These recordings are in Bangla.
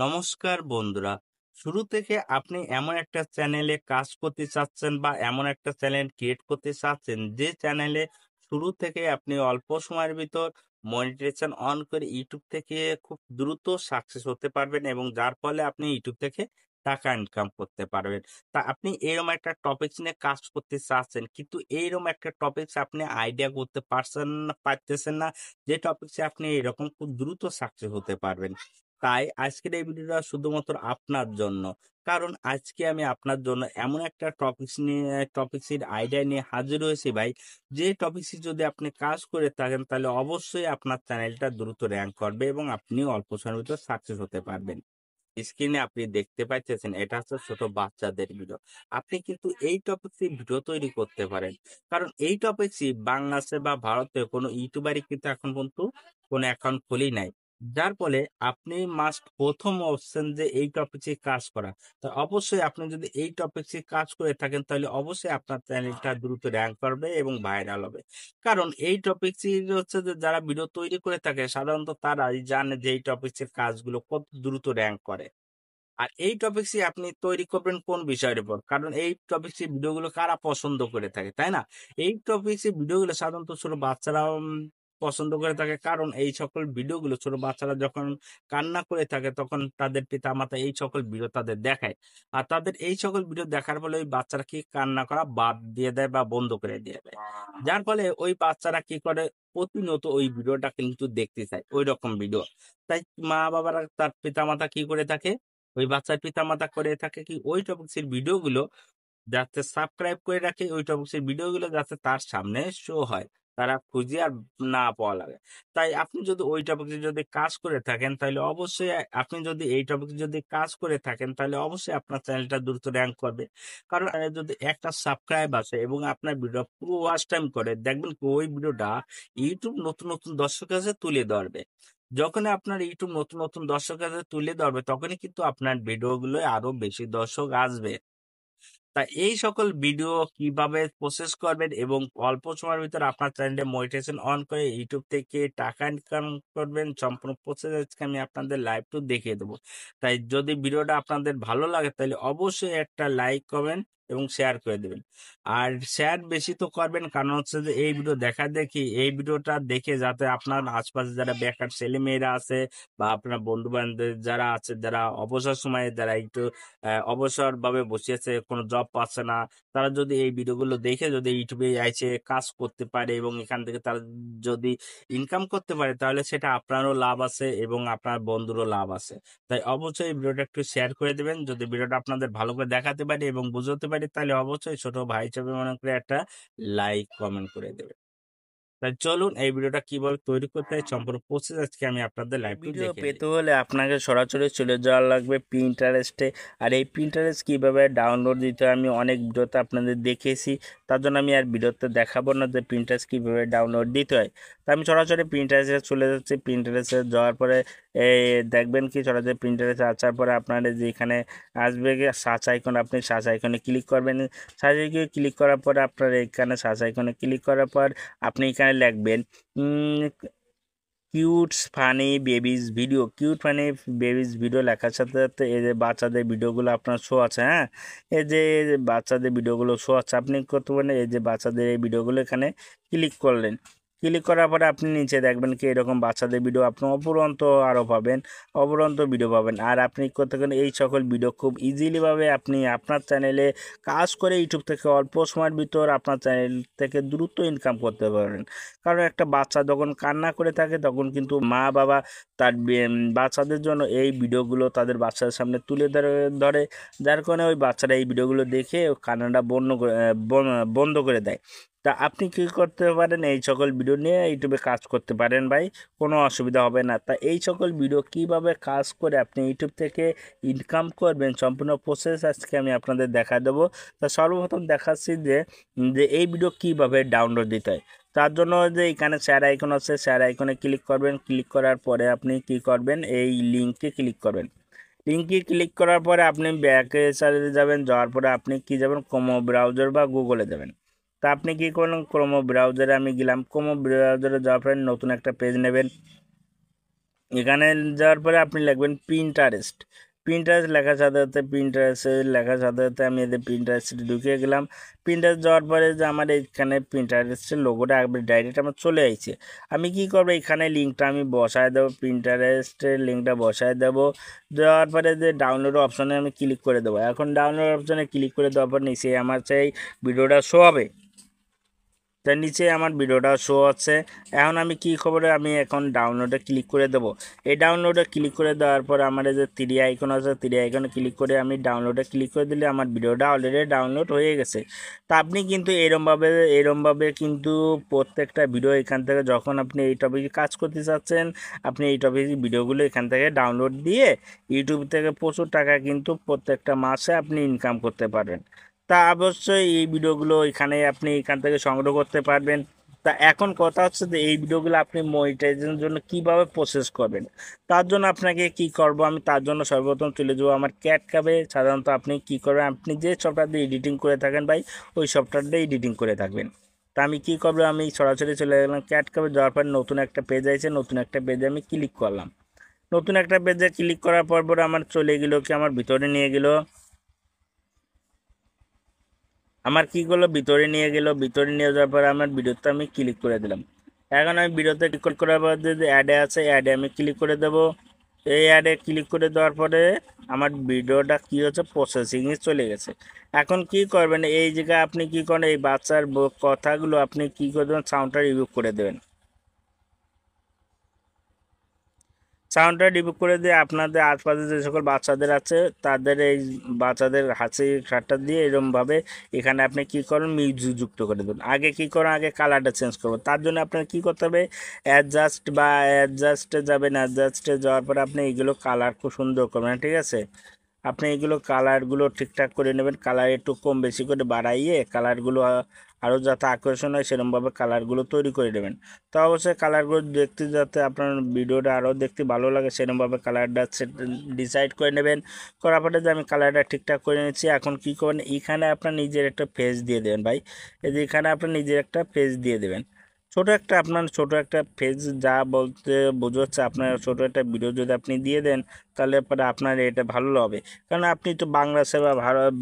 নমস্কার বন্ধুরা শুরু থেকে আপনি এমন একটা চ্যানেলে কাজ করতে চাচ্ছেন বা এমন একটা চ্যানেল ক্রিয়েট করতে চাচ্ছেন যে চ্যানেলে শুরু থেকে আপনি অল্প সময়ের ভিতর মনিটাইজেশন অন করে ইউটিউব থেকে খুব দ্রুত সাকসেস হতে পারবেন এবং যার ফলে আপনি ইউটিউব থেকে টাকা ইনকাম করতে পারবেন তা আপনি এরম একটা টপিক নিয়ে কাজ করতে চাচ্ছেন কিন্তু এইরকম একটা টপিকস আপনি আইডিয়া করতে পারছেন না পারতেছেন না যে টপিকসে আপনি এরকম খুব দ্রুত সাকসেস হতে পারবেন তাই আজকের এই ভিডিওটা শুধুমাত্র আপনার জন্য কারণ আজকে আমি আপনার জন্য এমন একটা টপিক্স নিয়ে টপিক্সের আইডিয়া নিয়ে হাজির হয়েছি ভাই যে টপিক্সে যদি আপনি কাজ করে থাকেন তাহলে অবশ্যই আপনার চ্যানেলটা দ্রুত র্যাঙ্ক করবে এবং আপনি অল্প সময়ের ভিতরে সাকসেস হতে পারবেন স্ক্রিনে আপনি দেখতে পাইতেছেন এটা হচ্ছে ছোট বাচ্চাদের ভিডিও আপনি কিন্তু এই টপিক্সে ভিডিও তৈরি করতে পারেন কারণ এই টপিক্সই বাংলাদেশে বা ভারতে কোনো ইউটিউবারই কিন্তু এখন পর্যন্ত কোনো অ্যাকাউন্ট খুলি নাই যার ফলে আপনি মাস্ট প্রথম অপশন যে এই টপিকে কাজ করা তো অবশ্যই আপনি যদি এই টপিক্সে কাজ করে থাকেন তাহলে অবশ্যই আপনার চ্যানেলটা দ্রুত র্যাঙ্ক করবে এবং ভাইরাল হবে কারণ এই টপিকটি হচ্ছে যে যারা ভিডিও তৈরি করে থাকে সাধারণত তারাই জানে যে এই টপিক্সের কাজগুলো কত দ্রুত র্যাঙ্ক করে আর এই টপিকসি আপনি তৈরি করবেন কোন বিষয়ের উপর কারণ এই টপিকসি ভিডিওগুলো কারা পছন্দ করে থাকে তাই না এই টপিকসি ভিডিওগুলো সাধারণত শুধু বাচ্চারা পছন্দ করে থাকে কারণ এই সকল ভিডিওগুলো ছোট বাচ্চারা যখন কান্না করে থাকে তখন তাদের পিতা মাতা এই সকল ভিডিও তাদের দেখায় আর তাদের এই সকল ভিডিও দেখার ফলে ওই বাচ্চারা কি কান্না করা বাদ দিয়ে দেয় বা বন্ধ করে দিয়ে দেয় যার ফলে ওই বাচ্চারা কি করে প্রতিনিয়ত ওই ভিডিওটা কিন্তু দেখতে চায় ওই রকম ভিডিও তাই মা বাবারা তার পিতা মাতা কি করে থাকে ওই বাচ্চার পিতা মাতা করে থাকে কি ওই টপিক্সের ভিডিওগুলো যাতে সাবস্ক্রাইব করে রাখে ওই টপিক্সের ভিডিওগুলো যাতে তার সামনে শো হয় তারা খুঁজে আর না পাওয়া লাগে তাই আপনি যদি ওই টপিকে যদি কাজ করে থাকেন তাহলে অবশ্যই আপনি যদি এই টপিকে যদি কাজ করে থাকেন তাহলে অবশ্যই আপনার চ্যানেলটা দ্রুত র্যাঙ্ক করবে কারণ যদি একটা সাবস্ক্রাইব আছে এবং আপনার ভিডিও পুরো ওয়াচ টাইম করে দেখবেন ওই ভিডিওটা ইউটিউব নতুন নতুন দর্শকের কাছে তুলে ধরবে যখন আপনার ইউটিউব নতুন নতুন দর্শকের কাছে তুলে ধরবে তখনই কিন্তু আপনার ভিডিওগুলো আরো বেশি দর্শক আসবে তা এই সকল ভিডিও কিভাবে প্রসেস করবেন এবং অল্প সময়ের ভিতরে আপনার চ্যানেলে মনিটাইজেশন অন করে ইউটিউব থেকে টাকা ইনকাম করবেন সম্পূর্ণ প্রসেস আজকে আমি আপনাদের লাইভ টু দেখিয়ে দেবো তাই যদি ভিডিওটা আপনাদের ভালো লাগে তাহলে অবশ্যই একটা লাইক করবেন এবং শেয়ার করে দেবেন আর শেয়ার বেশি তো করবেন কারণ হচ্ছে যে এই ভিডিও দেখা দেখি এই ভিডিওটা দেখে যাতে আপনার আশপাশে যারা বেকার ছেলে মেয়েরা আছে বা আপনার বন্ধু বান্ধব যারা আছে যারা অবসর সময়ে যারা একটু অবসর বসে আছে কোনো জব পাচ্ছে না তারা যদি এই ভিডিওগুলো দেখে যদি ইউটিউবে আইসে কাজ করতে পারে এবং এখান থেকে তারা যদি ইনকাম করতে পারে তাহলে সেটা আপনারও লাভ আছে এবং আপনার বন্ধুরও লাভ আছে তাই অবশ্যই ভিডিওটা একটু শেয়ার করে দেবেন যদি ভিডিওটা আপনাদের ভালো করে দেখাতে পারি এবং বুঝতে পারি পারি তাহলে অবশ্যই ছোট ভাই হিসেবে মনে করে একটা লাইক কমেন্ট করে দেবে তাহলে চলুন এই ভিডিওটা কিভাবে তৈরি করতে হয় সম্পূর্ণ প্রসেস আজকে আমি আপনাদের লাইভ ভিডিও পেতে হলে আপনাকে সরাসরি চলে যাওয়া লাগবে প্রিন্টারেস্টে আর এই প্রিন্টারেস্ট কীভাবে ডাউনলোড দিতে হয় আমি অনেক ভিডিওতে আপনাদের দেখেছি তার জন্য আমি আর ভিডিওতে দেখাবো না যে প্রিন্টারেস্ট কীভাবে ডাউনলোড দিতে হয় তা আমি সরাসরি প্রিন্টারেস্টে চলে যাচ্ছি প্রিন্টারেস্টে যাওয়ার পরে দেখবেন কি চলাচল যে প্রিন্টারে আসার পরে আপনার যেখানে আসবে সার্চ আইকন আপনি সার্চ আইকনে ক্লিক করবেন সার্চ আইকনে ক্লিক করার পর আপনার এখানে সার্চ আইকনে ক্লিক করার পর আপনি এখানে লিখবেন cutes funny babies video cute funny babies video লেখার সাথে সাথে এই যে বাচ্চাদের ভিডিওগুলো আপনার শো আছে হ্যাঁ এই যে বাচ্চাদের ভিডিওগুলো শো আছে আপনি করতে মানে পারেন এই যে বাচ্চাদের এই ভিডিওগুলো এখানে ক্লিক করলেন ক্লিক করার পরে আপনি নিচে দেখবেন কি এরকম বাচ্চাদের ভিডিও আপনি অপুরন্ত আরও পাবেন অপুরন্ত ভিডিও পাবেন আর আপনি করতে কতক্ষণ এই সকল ভিডিও খুব ইজিলিভাবে আপনি আপনার চ্যানেলে কাজ করে ইউটিউব থেকে অল্প সময়ের ভিতর আপনার চ্যানেল থেকে দ্রুত ইনকাম করতে পারেন কারণ একটা বাচ্চা যখন কান্না করে থাকে তখন কিন্তু মা বাবা তার বাচ্চাদের জন্য এই ভিডিওগুলো তাদের বাচ্চাদের সামনে তুলে ধরে যার কারণে ওই বাচ্চারা এই ভিডিওগুলো দেখে কান্নাটা বন্ধ করে বন্ধ করে দেয় তা আপনি কি করতে পারেন এই সকল ভিডিও নিয়ে ইউটিউবে কাজ করতে পারেন ভাই কোনো অসুবিধা হবে না তা এই সকল ভিডিও কিভাবে কাজ করে আপনি ইউটিউব থেকে ইনকাম করবেন সম্পূর্ণ প্রসেস আজকে আমি আপনাদের দেখা দেবো তা সর্বপ্রথম দেখাচ্ছি যে যে এই ভিডিও কিভাবে ডাউনলোড দিতে হয় তার জন্য যে এখানে শেয়ার আইকন আছে শেয়ার আইকনে ক্লিক করবেন ক্লিক করার পরে আপনি কি করবেন এই লিঙ্কে ক্লিক করবেন লিঙ্কে ক্লিক করার পরে আপনি ব্যাকে সারে যাবেন যাওয়ার পরে আপনি কি যাবেন কোমো ব্রাউজার বা গুগলে যাবেন তা আপনি কি করলেন ক্রোমো ব্রাউজারে আমি গেলাম ক্রোমো ব্রাউজারে যাওয়ার পরে নতুন একটা পেজ নেবেন এখানে যাওয়ার পরে আপনি লিখবেন প্রিন্টারেস্ট প্রিন্টারেস্ট লেখা সাথে সাথে প্রিন্টারেস্টে লেখা সাথে সাথে আমি এদের প্রিন্টারেস্টে ঢুকিয়ে গেলাম প্রিন্টারেস্ট যাওয়ার পরে যে আমার এখানে প্রিন্টারেস্টের লোগোটা একবার ডাইরেক্ট আমার চলে আসছে আমি কি করব এখানে লিঙ্কটা আমি বসায় দেবো প্রিন্টারেস্টের লিঙ্কটা বসায় দেবো দেওয়ার পরে যে ডাউনলোড অপশানে আমি ক্লিক করে দেবো এখন ডাউনলোড অপশানে ক্লিক করে দেওয়ার পর নিচে আমার সেই ভিডিওটা শো হবে তার নিচে আমার ভিডিওটা শো আছে এখন আমি কি খবরে আমি এখন ডাউনলোডে ক্লিক করে দেব এই ডাউনলোডে ক্লিক করে দেওয়ার পর আমার যে তিরি আইকন আছে তিরি আইকনে ক্লিক করে আমি ডাউনলোডে ক্লিক করে দিলে আমার ভিডিওটা অলরেডি ডাউনলোড হয়ে গেছে তা আপনি কিন্তু এরমভাবে এরমভাবে কিন্তু প্রত্যেকটা ভিডিও এখান থেকে যখন আপনি এই টপিকে কাজ করতে চাচ্ছেন আপনি এই টপিক ভিডিওগুলো এখান থেকে ডাউনলোড দিয়ে ইউটিউব থেকে প্রচুর টাকা কিন্তু প্রত্যেকটা মাসে আপনি ইনকাম করতে পারেন তা অবশ্যই এই ভিডিওগুলো এখানে আপনি এখান থেকে সংগ্রহ করতে পারবেন তা এখন কথা হচ্ছে যে এই ভিডিওগুলো আপনি মনিটাইজেশনের জন্য কিভাবে প্রসেস করবেন তার জন্য আপনাকে কি করব আমি তার জন্য সর্বপ্রথম চলে যাবো আমার ক্যাট কাবে সাধারণত আপনি কি করবেন আপনি যে সফটওয়্যার দিয়ে এডিটিং করে থাকেন ভাই ওই সফটওয়্যার দিয়ে এডিটিং করে থাকবেন তা আমি কী করবো আমি সরাসরি চলে গেলাম ক্যাট কাবে যাওয়ার পর নতুন একটা পেজ আছে নতুন একটা পেজে আমি ক্লিক করলাম নতুন একটা পেজে ক্লিক করার পর পর আমার চলে গেলো কি আমার ভিতরে নিয়ে গেলো আমার কি করলো ভিতরে নিয়ে গেল ভিতরে নিয়ে যাওয়ার পরে আমার ভিডিওতে আমি ক্লিক করে দিলাম এখন আমি ভিডিওতে ক্লিক করার পর যে অ্যাডে আছে অ্যাডে আমি ক্লিক করে দেব এই অ্যাডে ক্লিক করে দেওয়ার পরে আমার ভিডিওটা কি হচ্ছে প্রসেসিংয়ে চলে গেছে এখন কি করবেন এই জায়গায় আপনি কি করেন এই বাচ্চার কথাগুলো আপনি কি করবেন সাউন্ডটা রিভিউ করে দেবেন সাউন্ডটা ডিপুক করে দিয়ে আপনাদের আশপাশে যে সকল বাচ্চাদের আছে তাদের এই বাচ্চাদের হাসি খাটটা দিয়ে এরমভাবে এখানে আপনি কি করেন মিউজিক যুক্ত করে দেবেন আগে কি করেন আগে কালারটা চেঞ্জ করবেন তার জন্য আপনার কী করতে হবে অ্যাডজাস্ট বা অ্যাডজাস্টে যাবেন অ্যাডজাস্টে যাওয়ার পরে আপনি এইগুলো কালার খুব সুন্দর করবেন ঠিক আছে আপনি এগুলো কালারগুলো ঠিকঠাক করে নেবেন কালার একটু কম বেশি করে বাড়াইয়ে কালারগুলো আরও যাতে আকর্ষণ হয় সেরকমভাবে কালারগুলো তৈরি করে নেবেন তো অবশ্যই কালারগুলো দেখতে যাতে আপনার ভিডিওটা আরও দেখতে ভালো লাগে সেরকমভাবে কালারটা ডিসাইড করে নেবেন করার পরে যে আমি কালারটা ঠিকঠাক করে নিচ্ছি এখন কি করবেন এখানে আপনার নিজের একটা ফেস দিয়ে দেবেন ভাই এই যে এখানে আপনার নিজের একটা ফেস দিয়ে দেবেন ছোট একটা আপনার ছোট একটা ফেজ যা বলতে বোঝাচ্ছে আপনার ছোটো একটা ভিডিও যদি আপনি দিয়ে দেন তাহলে পরে আপনার এটা ভালো হবে কারণ আপনি তো বাংলাদেশে বা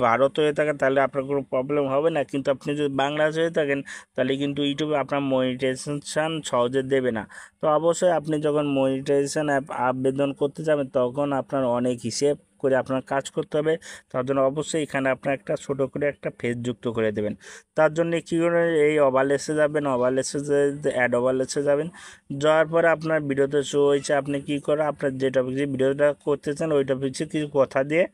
ভারত হয়ে থাকেন তাহলে আপনার কোনো প্রবলেম হবে না কিন্তু আপনি যদি বাংলাদেশ হয়ে থাকেন তাহলে কিন্তু ইউটিউবে আপনার মনিটাইজেশন সহজে দেবে না তো অবশ্যই আপনি যখন মনিটাইজেশন অ্যাপ আবেদন করতে যাবেন তখন আপনার অনেক হিসেব করে আপনার কাজ করতে হবে তার জন্য অবশ্যই এখানে আপনার একটা ছোটো করে একটা ফেস যুক্ত করে দেবেন তার জন্য কী করে এই ওভারলেসে যাবেন ওভারলেসে অ্যাড ওভারলেসে যাবেন যাওয়ার পরে আপনার ভিডিওতে শো হয়েছে আপনি কি করে আপনার যে টপিক যে ভিডিওটা করতে চান ওইটা পিছিয়ে কিছু কথা দিয়ে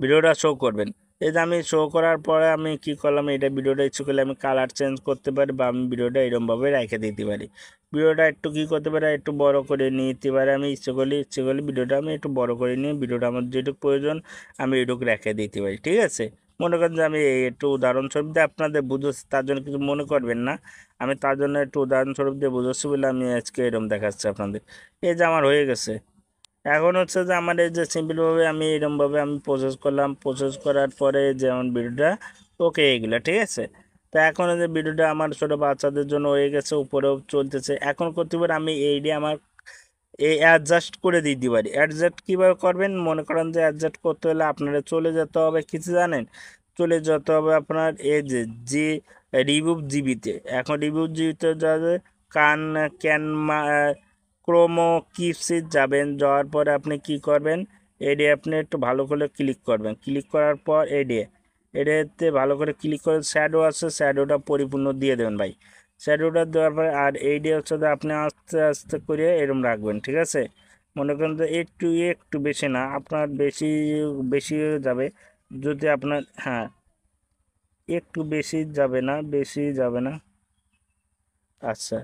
ভিডিওটা শো করবেন এই যে আমি শো করার পরে আমি কি করলাম এটা ভিডিওটা ইচ্ছে করলে আমি কালার চেঞ্জ করতে পারি বা আমি ভিডিওটা এরমভাবে রেখে দিতে পারি ভিডিওটা একটু কি করতে পারি একটু বড় করে নিতে পারে আমি ইচ্ছে করলে ইচ্ছে করলে ভিডিওটা আমি একটু বড় করে নিয়ে ভিডিওটা আমার যেটুকু প্রয়োজন আমি এটুকু রেখে দিতে পারি ঠিক আছে মনে করেন যে আমি একটু উদাহরণস্বরূপ দিয়ে আপনাদের বুঝেছি তার জন্য কিছু মনে করবেন না আমি তার জন্য একটু উদাহরণস্বরূপ দিয়ে বুঝেছি বলে আমি আজকে এরম দেখাচ্ছি আপনাদের এই যে আমার হয়ে গেছে এখন হচ্ছে যে আমার এই যে সিম্পলভাবে আমি এরমভাবে আমি প্রসেস করলাম প্রসেস করার পরে যেমন ভিডিওটা ওকে এগুলো ঠিক আছে তো এখন যে ভিডিওটা আমার ছোটো বাচ্চাদের জন্য হয়ে গেছে উপরেও চলতেছে এখন করতে পারে আমি এইডি আমার এই অ্যাডজাস্ট করে দিতে পারি অ্যাডজাস্ট কীভাবে করবেন মনে করেন যে অ্যাডজাস্ট করতে হলে আপনারা চলে যেতে হবে কিছু জানেন চলে যেতে হবে আপনার এই যে যে রিভিউ জিবিতে এখন রিভিউ জিবিতে যাবে কান ক্যান ক্রোমো কিপসে যাবেন যাওয়ার পরে আপনি কি করবেন এডে আপনি একটু ভালো করে ক্লিক করবেন ক্লিক করার পর এডে এডেতে ভালো করে ক্লিক করে শ্যাডো আছে শ্যাডোটা পরিপূর্ণ দিয়ে দেবেন ভাই শ্যাডোটা দেওয়ার পরে আর এইটা হচ্ছে আপনি আস্তে আস্তে করে এরম রাখবেন ঠিক আছে মনে করেন তো একটু একটু বেশি না আপনার বেশি বেশি যাবে যদি আপনার হ্যাঁ একটু বেশি যাবে না বেশি যাবে না আচ্ছা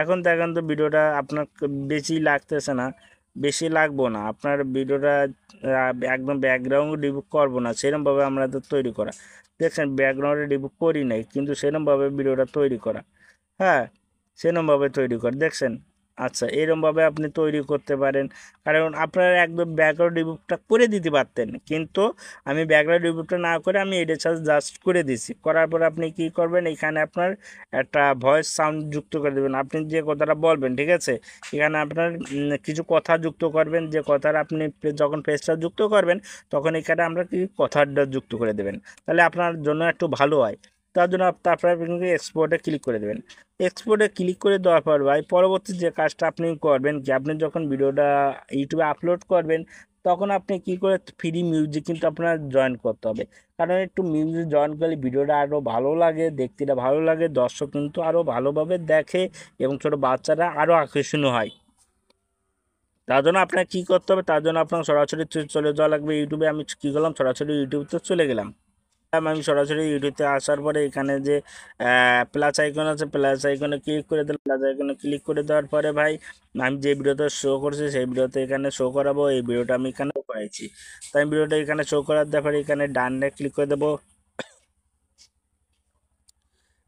এখন দেখেন তো ভিডিওটা আপনার বেশি লাগতেছে না বেশি লাগবো না আপনার ভিডিওটা একদম ব্যাকগ্রাউন্ড রিমুভ করবো না সেরমভাবে আমরা তো তৈরি করা দেখছেন ব্যাকগ্রাউন্ডে রিমুভ করি নাই কিন্তু সেরমভাবে ভিডিওটা তৈরি করা হ্যাঁ সেরমভাবে তৈরি কর দেখছেন আচ্ছা এরমভাবে আপনি তৈরি করতে পারেন কারণ আপনারা একদম ব্যাকগ্রাউন্ড রিমুভটা করে দিতে পারতেন কিন্তু আমি ব্যাকগ্রাউন্ড রিমুভটা না করে আমি এটা জাস্ট করে দিছি করার পর আপনি কি করবেন এখানে আপনার একটা ভয়েস সাউন্ড যুক্ত করে দেবেন আপনি যে কথাটা বলবেন ঠিক আছে এখানে আপনার কিছু কথা যুক্ত করবেন যে কথার আপনি যখন ফেসটা যুক্ত করবেন তখন এখানে আমরা কি কথাটা যুক্ত করে দেবেন তাহলে আপনার জন্য একটু ভালো হয় তার জন্য তারপরে আপনি এক্সপোর্টে ক্লিক করে দেবেন এক্সপোর্টে ক্লিক করে দেওয়ার পর ভাই পরবর্তী যে কাজটা আপনি করবেন যে আপনি যখন ভিডিওটা ইউটিউবে আপলোড করবেন তখন আপনি কি করে ফ্রি মিউজিক কিন্তু আপনার জয়েন করতে হবে কারণ একটু মিউজিক জয়েন করলে ভিডিওটা আরও ভালো লাগে দেখতেটা ভালো লাগে দর্শক কিন্তু আরও ভালোভাবে দেখে এবং ছোটো বাচ্চারা আরও আকর্ষণীয় হয় তার জন্য আপনার কী করতে হবে তার জন্য আপনার সরাসরি চলে যাওয়া লাগবে ইউটিউবে আমি কী করলাম সরাসরি ইউটিউব তো চলে গেলাম আমি সরাসরি ইউটিউবে আসার পরে এখানে যে প্লাস আইকন আছে প্লাস আইকনে ক্লিক করে দিলাম প্লাস আইকনে ক্লিক করে দেওয়ার পরে ভাই আমি যে ভিডিওতে শো করছি সেই ভিডিওতে এখানে শো করাবো এই ভিডিওটা আমি এখানে করাইছি তো আমি ভিডিওটা এখানে শো করার ব্যাপারে এখানে ডানে ক্লিক করে দেবো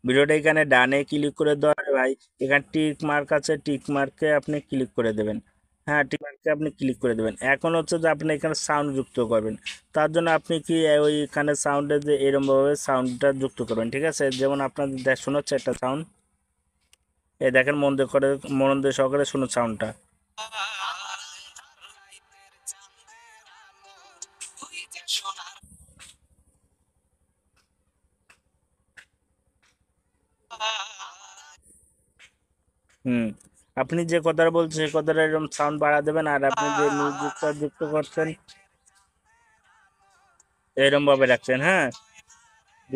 ভিডিওটা এখানে ডানে ক্লিক করে দেওয়ার ভাই এখানে টিক মার্ক আছে টিক মার্কে আপনি ক্লিক করে দেবেন হ্যাঁ টিমার্কে আপনি ক্লিক করে দেবেন এখন হচ্ছে যে আপনি এখানে সাউন্ড যুক্ত করবেন তার জন্য আপনি কি ওইখানে সাউন্ডে যে এরমভাবে সাউন্ডটা যুক্ত করবেন ঠিক আছে যেমন আপনার দেখ শোনাচ্ছে একটা সাউন্ড এ দেখেন মন দিয়ে করে মন দিয়ে সহকারে শোনো সাউন্ডটা হুম আপনি যে কথাটা বলছেন সে কথাটা এরকম সাউন্ড বাড়া দেবেন আর আপনি যে মিউজিকটা যুক্ত করছেন এরকম ভাবে রাখছেন হ্যাঁ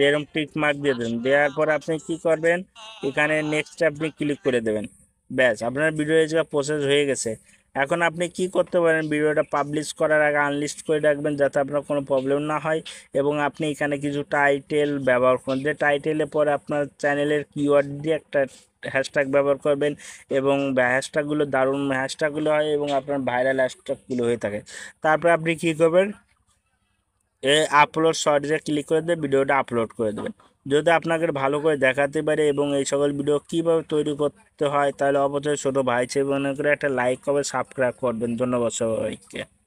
এরকম টিক মার্ক দিয়ে দেবেন দেওয়ার পর আপনি কি করবেন এখানে নেক্সট আপনি ক্লিক করে দেবেন ব্যাস আপনার ভিডিও পৌঁছে প্রসেস হয়ে গেছে এখন আপনি কি করতে পারেন ভিডিওটা পাবলিশ করার আগে আনলিস্ট করে রাখবেন যাতে আপনার কোনো প্রবলেম না হয় এবং আপনি এখানে কিছু টাইটেল ব্যবহার করেন যে টাইটেলের পরে আপনার চ্যানেলের কিওয়ার্ড দিয়ে একটা হ্যাশট্যাগ ব্যবহার করবেন এবং হ্যাশট্যাগুলো দারুণ হ্যাশট্যাগুলো হয় এবং আপনার ভাইরাল হ্যাশট্যাগুলো হয়ে থাকে তারপরে আপনি কি করবেন এ আপলোড শর্টে ক্লিক করে দেবেন ভিডিওটা আপলোড করে দেবেন যদি আপনাকে ভালো করে দেখাতে পারে এবং এই সকল ভিডিও কীভাবে তৈরি করতে হয় তাহলে অবশ্যই ছোটো ভাই ছেলে একটা লাইক করবে সাবস্ক্রাইব করবেন ধন্যবাদ সবাইকে